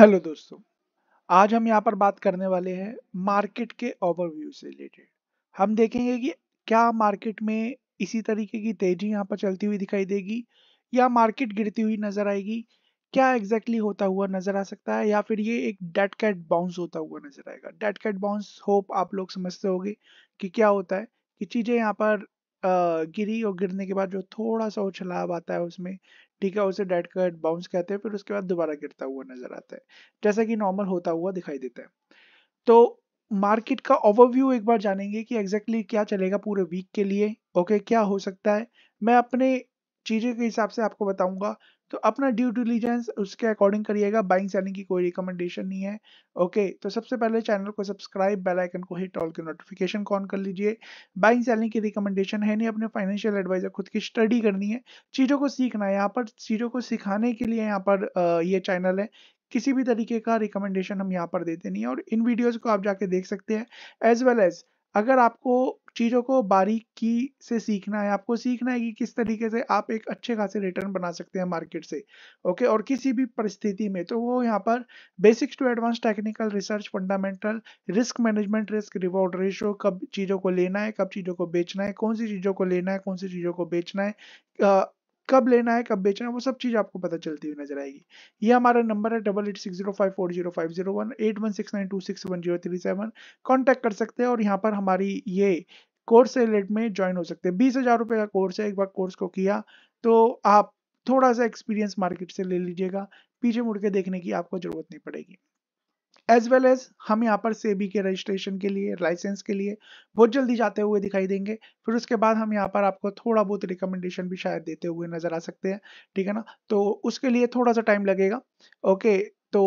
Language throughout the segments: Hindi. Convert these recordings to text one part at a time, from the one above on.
हेलो दोस्तों आज हम यहाँ पर बात करने वाले हैं मार्केट के ओवरव्यू से रिलेटेड हम देखेंगे कि क्या मार्केट में इसी तरीके की तेजी यहाँ पर चलती हुई दिखाई देगी या मार्केट गिरती हुई नजर आएगी क्या एग्जैक्टली exactly होता हुआ नजर आ सकता है या फिर ये एक डेट कैट बाउंस होता हुआ नजर आएगा डेट कैट बाउंस होप आप लोग समझते होगे कि क्या होता है कि चीजें यहाँ पर गिरी और गिरने के बाद जो थोड़ा सा उछलाव आता है उसमें ठीक है उसे डेड कट बाउंस कहते हैं फिर उसके बाद दोबारा गिरता हुआ नजर आता है जैसा कि नॉर्मल होता हुआ दिखाई देता है तो मार्केट का ओवरव्यू एक बार जानेंगे कि एग्जैक्टली exactly क्या चलेगा पूरे वीक के लिए ओके okay, क्या हो सकता है मैं अपने चीज़ों के हिसाब से आपको बताऊंगा तो अपना ड्यू डिलीजेंस उसके अकॉर्डिंग करिएगा बाइंग सेलिंग की कोई रिकमेंडेशन नहीं है ओके तो सबसे पहले चैनल को सब्सक्राइब बेल आइकन को हिट ऑल के नोटिफिकेशन ऑन कर लीजिए बाइंग सेलिंग की रिकमेंडेशन है नहीं अपने फाइनेंशियल एडवाइजर खुद की स्टडी करनी है चीज़ों को सीखना है यहाँ पर चीज़ों को सिखाने के लिए यहाँ पर ये चैनल है किसी भी तरीके का रिकमेंडेशन हम यहाँ पर देते नहीं है और इन वीडियोज़ को आप जाके देख सकते हैं एज वेल एज अगर आपको चीज़ों को बारीकी से सीखना है आपको सीखना है कि किस तरीके से आप एक अच्छे खासे रिटर्न बना सकते हैं मार्केट से ओके और किसी भी परिस्थिति में तो वो यहाँ पर basics to advance technical research fundamental risk management risk reward ratio कब चीज़ों को लेना है कब चीज़ों को बेचना है कौन सी चीज़ों को लेना है कौन सी चीज़ों को बेचना है कब लेना है कब बेचना है वो सब चीज़ आपको पता चलती हुई नजर आएगी ये हमारा नंबर है double eight six zero five four zero five zero one eight one six nine two six one zero three seven contact कर सकते हैं और यहाँ पर हमारी ये कोर्स से रिलेट में ज्वाइन हो सकते हैं बीस हज़ार रुपये का कोर्स है एक बार कोर्स को किया तो आप थोड़ा सा एक्सपीरियंस मार्केट से ले लीजिएगा पीछे मुड़ के देखने की आपको ज़रूरत नहीं पड़ेगी एज वेल एज हम यहाँ पर सेबी के रजिस्ट्रेशन के लिए लाइसेंस के लिए बहुत जल्दी जाते हुए दिखाई देंगे फिर उसके बाद हम यहाँ पर आपको थोड़ा बहुत रिकमेंडेशन भी शायद देते हुए नजर आ सकते हैं ठीक है ना तो उसके लिए थोड़ा सा टाइम लगेगा ओके तो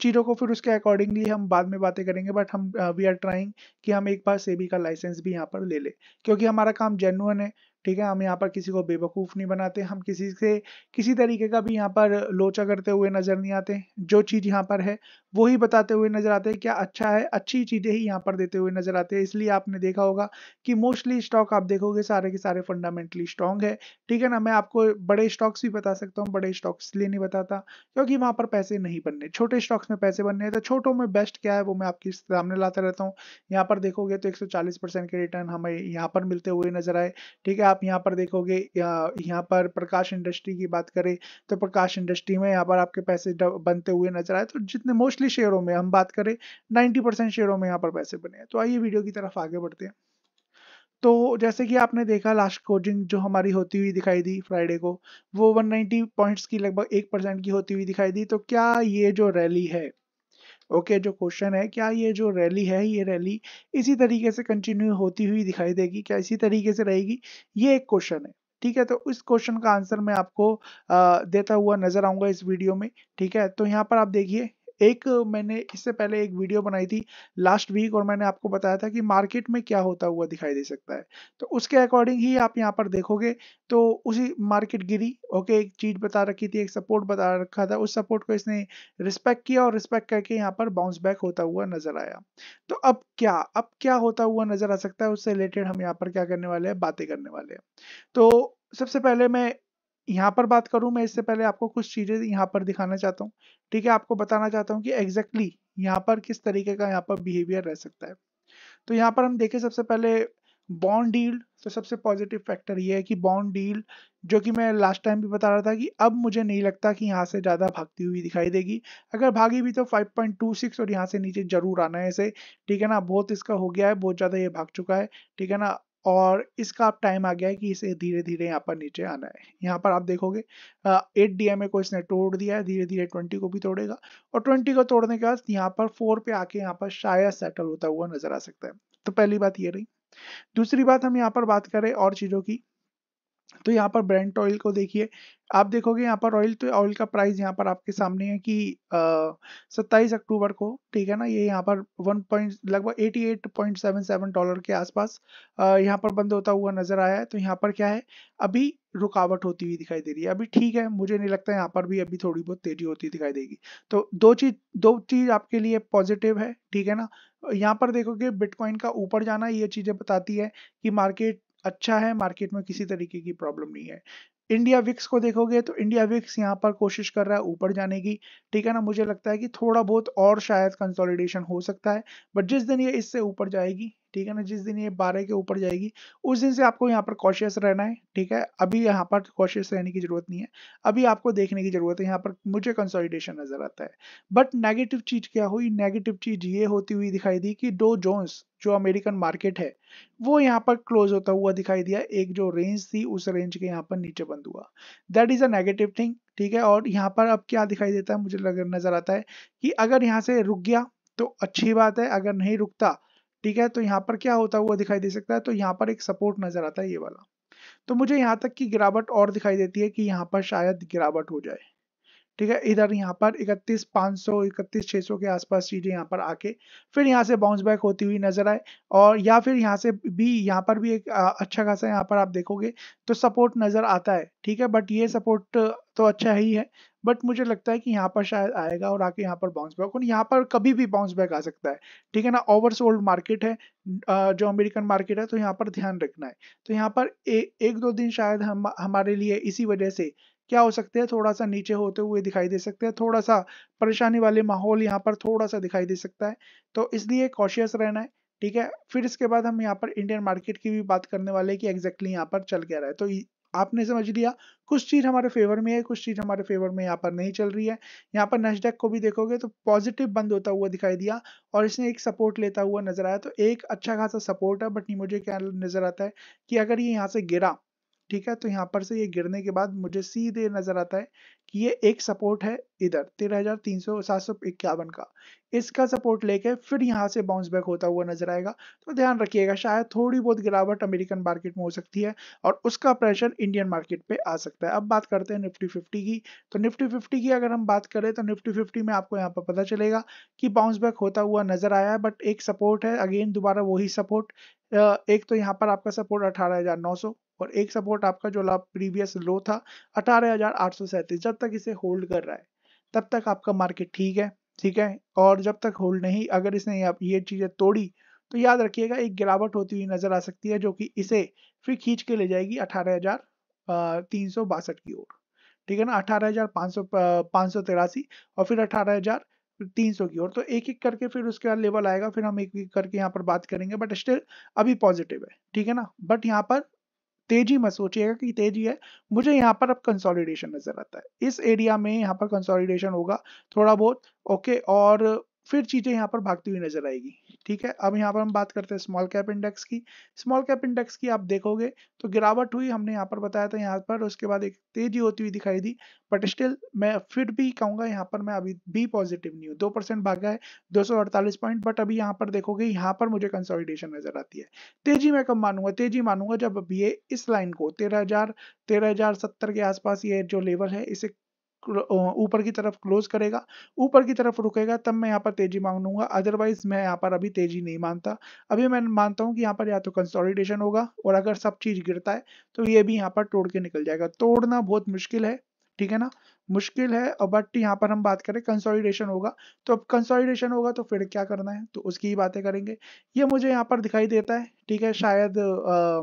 चीज़ों को फिर उसके अकॉर्डिंगली हम बाद में बातें करेंगे बट हम वी आर ट्राइंग कि हम एक बार सेबी का लाइसेंस भी यहाँ पर ले लें क्योंकि हमारा काम जेनुअन है ठीक है हम यहाँ पर किसी को बेवकूफ़ नहीं बनाते हम किसी से किसी तरीके का भी यहाँ पर लोचा करते हुए नज़र नहीं आते जो चीज़ यहाँ पर है वो ही बताते हुए नज़र आते हैं क्या अच्छा है अच्छी चीज़ें ही यहाँ पर देते हुए नज़र आते हैं इसलिए आपने देखा होगा कि मोस्टली स्टॉक आप देखोगे सारे के सारे फंडामेंटली स्ट्रॉन्ग है ठीक है ना मैं आपको बड़े स्टॉक्स भी बता सकता हूँ बड़े स्टॉक्स इसलिए नहीं बताता क्योंकि वहाँ पर पैसे नहीं बनने छोटे स्टॉक्स में पैसे बनने हैं तो छोटों में बेस्ट क्या है वो मैं आपके सामने लाता रहता हूँ यहाँ पर देखोगे तो एक के रिटर्न हमें यहाँ पर मिलते हुए नज़र आए ठीक है आप यहाँ पर देखोगे यहाँ पर प्रकाश इंडस्ट्री की बात करें तो प्रकाश इंडस्ट्री में यहाँ पर आपके पैसे बनते हुए नजर आए तो जितने मोस्टली शेयरों में हम बात करें 90 परसेंट शेयरों में यहाँ पर पैसे बने हैं तो आइए वीडियो की तरफ आगे बढ़ते हैं तो जैसे कि आपने देखा लास्ट क्लोजिंग जो हमारी होती हुई दिखाई दी फ्राइडे को वो 190 पॉइंट्स की लगभग एक परसेंट की होती हुई दिखाई दी तो क्या ये जो रैली है ओके जो क्वेश्चन है क्या ये जो रैली है ये रैली इसी तरीके से कंटिन्यू होती हुई दिखाई देगी क्या इसी तरीके से रहेगी ये एक क्वेश्चन है ठीक है तो इस क्वेश्चन का आंसर मैं आपको आ, देता हुआ नजर आऊंगा इस वीडियो में ठीक है तो यहाँ पर आप देखिए एक मैंने इससे पहले एक वीडियो बनाई थी लास्ट वीक और मैंने आपको बताया था कि मार्केट में क्या होता हुआ दिखाई दे सकता है तो उसके अकॉर्डिंग ही आप यहाँ पर देखोगे तो उसी मार्केट गिरी ओके एक चीज बता रखी थी एक सपोर्ट बता रखा था उस सपोर्ट को इसने रिस्पेक्ट किया और रिस्पेक्ट करके यहाँ पर बाउंस बैक होता हुआ नजर आया तो अब क्या अब क्या होता हुआ नजर आ सकता है उससे रिलेटेड हम यहाँ पर क्या करने वाले हैं बातें करने वाले हैं तो सबसे पहले मैं यहाँ पर बात करूँ मैं इससे पहले आपको कुछ चीज़ें यहाँ पर दिखाना चाहता हूँ ठीक है आपको बताना चाहता हूँ कि एग्जैक्टली exactly यहाँ पर किस तरीके का यहाँ पर बिहेवियर रह सकता है तो यहाँ पर हम देखें सबसे पहले बॉन्ड डील तो सबसे पॉजिटिव फैक्टर ये है कि बॉन्ड डील जो कि मैं लास्ट टाइम भी बता रहा था कि अब मुझे नहीं लगता कि यहाँ से ज़्यादा भागती हुई दिखाई देगी अगर भागी भी तो 5.26 और यहाँ से नीचे जरूर आना है इसे ठीक है ना बहुत इसका हो गया है बहुत ज़्यादा ये भाग चुका है ठीक है ना और इसका आप टाइम आ गया है कि इसे धीरे धीरे यहाँ पर नीचे आना है यहाँ पर आप देखोगे एट डी को इसने तोड़ दिया है धीरे धीरे ट्वेंटी को भी तोड़ेगा और ट्वेंटी को तोड़ने के बाद यहाँ पर फोर पे आके यहाँ पर शायद सेटल होता हुआ नजर आ सकता है तो पहली बात ये रही दूसरी बात हम यहाँ पर बात करें और चीज़ों की तो यहाँ पर ब्रांड ऑयल को देखिए आप देखोगे यहाँ पर ऑयल तो ऑयल का प्राइस यहाँ पर आपके सामने है कि सत्ताईस अक्टूबर को ठीक है ना ये यहाँ पर वन पॉइंट लगभग eighty eight point seven seven dollar के आसपास यहाँ पर बंद होता हुआ नजर आया है तो यहाँ पर क्या है अभी रुकावट होती हुई दिखाई दे रही है अभी ठीक है मुझे नहीं लगता यहाँ पर भी अभी थोड़ी बहुत तेजी होती दिखाई देगी तो दो चीज दो चीज आपके लिए पॉजिटिव है ठीक है ना यहाँ पर देखोगे बिटकॉइन का ऊपर जाना ये चीजें बताती है कि मार्केट अच्छा है मार्केट में किसी तरीके की प्रॉब्लम नहीं है इंडिया विक्स को देखोगे तो इंडिया विक्स यहाँ पर कोशिश कर रहा है ऊपर जाने की ठीक है ना मुझे लगता है कि थोड़ा बहुत और शायद कंसोलिडेशन हो सकता है बट जिस दिन ये इससे ऊपर जाएगी ठीक है ना जिस दिन ये बारह के ऊपर जाएगी उस दिन से आपको यहाँ पर कॉशियस रहना है ठीक है अभी यहाँ पर कॉशियस रहने की जरूरत नहीं है अभी आपको देखने की जरूरत है यहाँ पर मुझे कंसोलिडेशन नजर आता है बट नेगेटिव चीज क्या हुई नेगेटिव चीज ये होती हुई दिखाई दी कि डो जोन्स जो अमेरिकन मार्केट है वो यहाँ पर क्लोज होता हुआ दिखाई दिया एक जो रेंज थी उस रेंज के यहाँ पर नीचे बंद हुआ दैट इज अगेटिव थिंग ठीक है और यहाँ पर अब क्या दिखाई देता है मुझे नजर आता है कि अगर यहाँ से रुक गया तो अच्छी बात है अगर नहीं रुकता ठीक है तो यहाँ पर क्या होता हुआ दिखाई दे सकता है तो यहाँ पर एक सपोर्ट नजर आता है ये वाला तो मुझे यहाँ तक की गिरावट और दिखाई देती है कि यहाँ पर शायद गिरावट हो जाए ठीक है इधर यहाँ पर इकतीस पाँच सौ इकतीस छः सौ के आसपास चीज़ें यहाँ पर आके फिर यहाँ से बाउंस बैक होती हुई नजर आए और या फिर यहाँ से भी यहाँ पर भी एक अच्छा खासा यहाँ पर आप देखोगे तो सपोर्ट नज़र आता है ठीक है बट ये सपोर्ट तो अच्छा ही है बट मुझे लगता है कि यहाँ पर शायद आएगा और आके यहाँ पर बाउंस बैक और यहाँ पर कभी भी बाउंस बैक आ सकता है ठीक है ना ओवर सोल्ड मार्केट है जो अमेरिकन मार्केट है तो यहाँ पर ध्यान रखना है तो यहाँ पर ए, एक दो दिन शायद हम हमारे लिए इसी वजह से क्या हो सकते हैं थोड़ा सा नीचे होते हुए दिखाई दे सकते हैं थोड़ा सा परेशानी वाले माहौल यहाँ पर थोड़ा सा दिखाई दे सकता है तो इसलिए कॉशियस रहना है ठीक है फिर इसके बाद हम यहाँ पर इंडियन मार्केट की भी बात करने वाले की कि एग्जैक्टली यहाँ पर चल क्या रहा है तो आपने समझ लिया कुछ चीज हमारे फेवर में है कुछ चीज हमारे फेवर में यहाँ पर नहीं चल रही है यहाँ पर नेस्डेक को भी देखोगे तो पॉजिटिव बंद होता हुआ दिखाई दिया और इसने एक सपोर्ट लेता हुआ नजर आया तो एक अच्छा खासा सपोर्ट है बट मुझे क्या नजर आता है कि अगर ये यहाँ से गिरा ठीक है तो यहाँ पर से ये गिरने के बाद मुझे सीधे नजर आता है कि ये एक सपोर्ट है इधर तेरह हजार तीन का इसका सपोर्ट लेके फिर यहाँ से बाउंस बैक होता हुआ नजर आएगा तो ध्यान रखिएगा शायद थोड़ी बहुत गिरावट अमेरिकन मार्केट में हो सकती है और उसका प्रेशर इंडियन मार्केट पे आ सकता है अब बात करते हैं निफ्टी फिफ्टी की तो निफ्टी फिफ्टी की अगर हम बात करें तो निफ्टी फिफ्टी में आपको यहाँ पर पता चलेगा कि बाउंस बैक होता हुआ नजर आया है बट एक सपोर्ट है अगेन दोबारा वही सपोर्ट एक तो यहाँ पर आपका सपोर्ट अठारह और एक सपोर्ट आपका जो ला प्रीवियस लो था अठारह जब तक इसे होल्ड कर रहा है तब तक आपका मार्केट ठीक है ठीक है और जब तक होल्ड नहीं अगर इसने आप ये चीज़ें तोड़ी तो याद रखिएगा एक गिरावट होती हुई नजर आ सकती है जो कि इसे फिर खींच के ले जाएगी अठारह की ओर ठीक है ना अठारह और फिर अठारह हजार की ओर तो एक एक करके फिर उसके बाद लेवल आएगा फिर हम एक एक करके यहाँ पर बात करेंगे बट स्टिल अभी पॉजिटिव है ठीक है ना बट यहाँ पर तेजी मत सोचिएगा कि तेजी है मुझे यहाँ पर अब कंसोलिडेशन नजर आता है इस एरिया में यहाँ पर कंसोलिडेशन होगा थोड़ा बहुत ओके और फिर चीजें यहाँ पर भागती हुई नजर आएगी ठीक है अब यहाँ पर हम बात करते हैं स्मॉल कैप इंडेक्स की स्मॉल कैप इंडेक्स की आप देखोगे तो गिरावट हुई हमने यहाँ पर बताया था यहाँ पर उसके बाद एक तेजी होती हुई दिखाई दी बट स्टिल मैं फिर भी कहूंगा यहाँ पर मैं अभी भी पॉजिटिव नहीं हूँ दो परसेंट भागा है दो पॉइंट बट अभी यहाँ पर देखोगे यहाँ पर मुझे कंसोलिडेशन नजर आती है तेजी मैं कब मानूंगा तेजी मानूंगा जब ये इस लाइन को तेरह हजार के आसपास ये जो लेवल है इसे ऊपर की तरफ क्लोज करेगा ऊपर की तरफ रुकेगा तब मैं यहाँ पर तेजी मांग लूंगा अदरवाइज मैं यहाँ पर अभी तेजी नहीं मानता अभी मैं मानता हूँ कि यहाँ पर या तो कंसोलिडेशन होगा और अगर सब चीज गिरता है तो ये भी यहाँ पर तोड़ के निकल जाएगा तोड़ना बहुत मुश्किल है ठीक है ना मुश्किल है और बट यहाँ पर हम बात करें कंसोलिडेशन होगा तो अब कंसोलिडेशन होगा तो फिर क्या करना है तो उसकी ही बातें करेंगे ये मुझे यहाँ पर दिखाई देता है ठीक है शायद आ,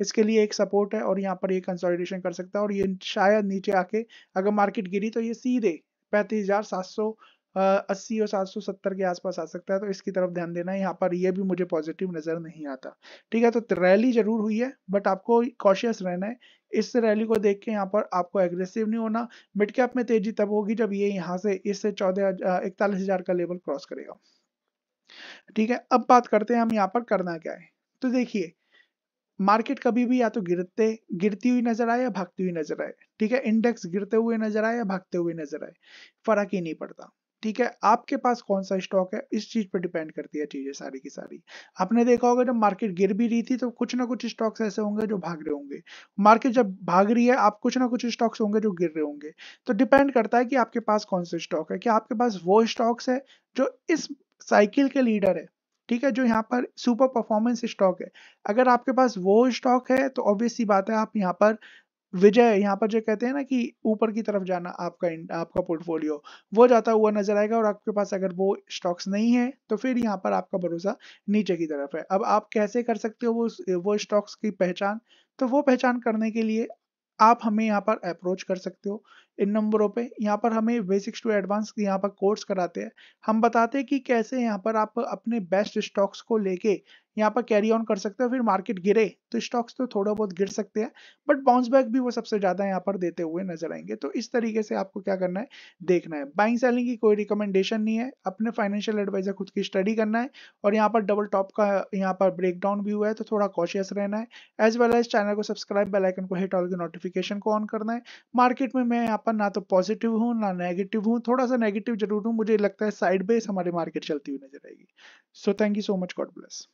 इसके लिए एक सपोर्ट है और यहाँ पर ये कंसोलिडेशन कर सकता है और ये शायद नीचे आके अगर मार्केट गिरी तो ये सीधे पैंतीस हजार सात सौ अस्सी और सात सौ सत्तर के आसपास आ सकता है तो इसकी तरफ ध्यान देना है यहाँ पर यह भी मुझे पॉजिटिव नजर नहीं आता ठीक है तो रैली जरूर हुई है बट आपको कॉशियस रहना है इस रैली को देख के यहाँ पर आपको एग्रेसिव नहीं होना मिड कैप में तेजी तब होगी जब ये यहाँ से इससे चौदह इकतालीस हजार का लेवल क्रॉस करेगा ठीक है अब बात करते हैं हम यहाँ पर करना क्या है तो देखिए मार्केट कभी भी या तो गिरते गिरती हुई नजर आए या भागती हुई नजर आए ठीक है इंडेक्स गिरते हुए नजर आए या भागते हुए नजर आए फर्क ही नहीं पड़ता ठीक है आपके पास कौन सा स्टॉक है इस चीज पर डिपेंड करती है चीजें सारी की सारी आपने देखा होगा जब मार्केट गिर भी रही थी तो कुछ ना कुछ स्टॉक्स ऐसे होंगे जो भाग रहे होंगे मार्केट जब भाग रही है आप कुछ ना कुछ स्टॉक्स होंगे जो गिर रहे होंगे तो डिपेंड करता है कि आपके पास कौन सा स्टॉक है कि आपके पास वो स्टॉक्स है जो इस साइकिल के लीडर है ठीक है जो यहाँ पर सुपर परफॉर्मेंस स्टॉक है अगर आपके पास वो स्टॉक है तो ऑब्वियसली बात है आप यहाँ पर विजय यहाँ पर जो कहते हैं ना कि ऊपर की तरफ जाना आपका आपका पोर्टफोलियो वो जाता हुआ नजर आएगा और आपके पास अगर वो स्टॉक्स नहीं है तो फिर यहाँ पर आपका भरोसा नीचे की तरफ है अब आप कैसे कर सकते हो वो वो स्टॉक्स की पहचान तो वो पहचान करने के लिए आप हमें यहाँ पर अप्रोच कर सकते हो इन नंबरों पे यहाँ पर हमें बेसिक्स टू एडवांस यहाँ पर कोर्स कराते हैं हम बताते हैं कि कैसे यहाँ पर आप अपने बेस्ट स्टॉक्स को लेके यहाँ पर कैरी ऑन कर सकते हो फिर मार्केट गिरे तो स्टॉक्स तो थोड़ा बहुत गिर सकते हैं बट बाउंस बैक भी वो सबसे ज़्यादा यहाँ पर देते हुए नजर आएंगे तो इस तरीके से आपको क्या करना है देखना है बाइंग सेलिंग की कोई रिकमेंडेशन नहीं है अपने फाइनेंशियल एडवाइजर खुद की स्टडी करना है और यहाँ पर डबल टॉप का यहाँ पर ब्रेकडाउन भी हुआ है तो थोड़ा कॉशियस रहना है एज वेल एज चैनल को सब्सक्राइब बेलाइकन को हिट ऑल के नोटिफिकेशन को ऑन करना है मार्केट में मैं यहाँ पर ना तो पॉजिटिव हूँ ना नेगेटिव हूँ थोड़ा सा नेगेटिव जरूर हूँ मुझे लगता है साइड बेस हमारी मार्केट चलती हुई नजर आएगी so thank you so much God bless